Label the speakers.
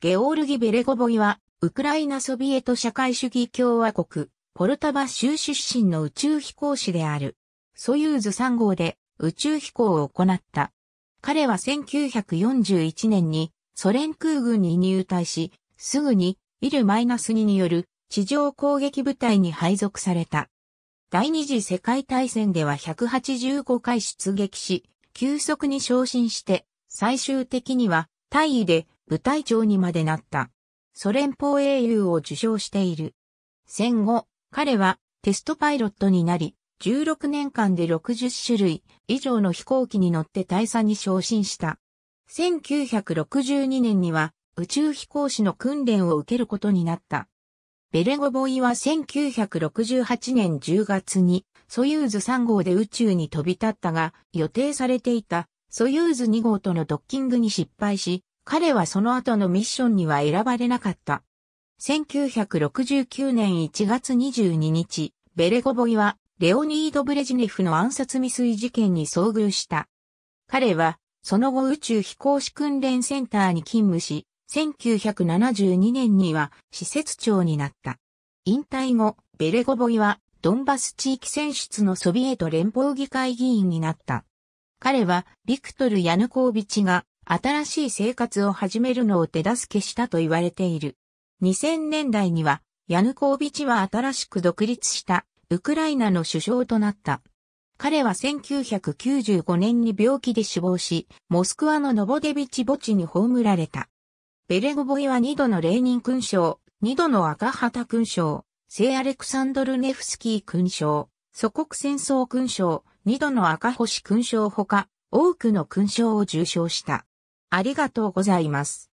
Speaker 1: ゲオールギ・ベレゴボイは、ウクラ
Speaker 2: イナソビエト社会主義共和国、ポルタバ州出身の宇宙飛行士である。ソユーズ3号で宇宙飛行を行った。彼は1941年にソ連空軍に入隊し、すぐにイル -2 による地上攻撃部隊に配属された。第二次世界大戦では185回出撃し、急速に昇進して、最終的には大尉で部隊長にまでなった。ソ連邦英雄を受賞している。戦後、彼はテストパイロットになり、16年間で60種類以上の飛行機に乗って大佐に昇進した。1962年には宇宙飛行士の訓練を受けることになった。ベレゴボイは1968年10月にソユーズ3号で宇宙に飛び立ったが予定されていたソユーズ2号とのドッキングに失敗し彼はその後のミッションには選ばれなかった。1969年1月22日、ベレゴボイは、レオニード・ブレジネフの暗殺未遂事件に遭遇した。彼は、その後宇宙飛行士訓練センターに勤務し、1972年には施設長になった。引退後、ベレゴボイはドンバス地域選出のソビエト連邦議会議員になった。彼はビクトル・ヤヌコービチが新しい生活を始めるのを手助けしたと言われている。2000年代には、ヤヌコービチは新しく独立したウクライナの首相となった。彼は1995年に病気で死亡し、モスクワのノボデビチ墓地に葬られた。ベレゴボイは2度のレーニン勲章、2度の赤旗勲章、聖アレクサンドル・ネフスキー勲章、祖国戦争勲章、2度の赤星勲章ほか、多くの勲章を受章した。
Speaker 1: ありがとうございます。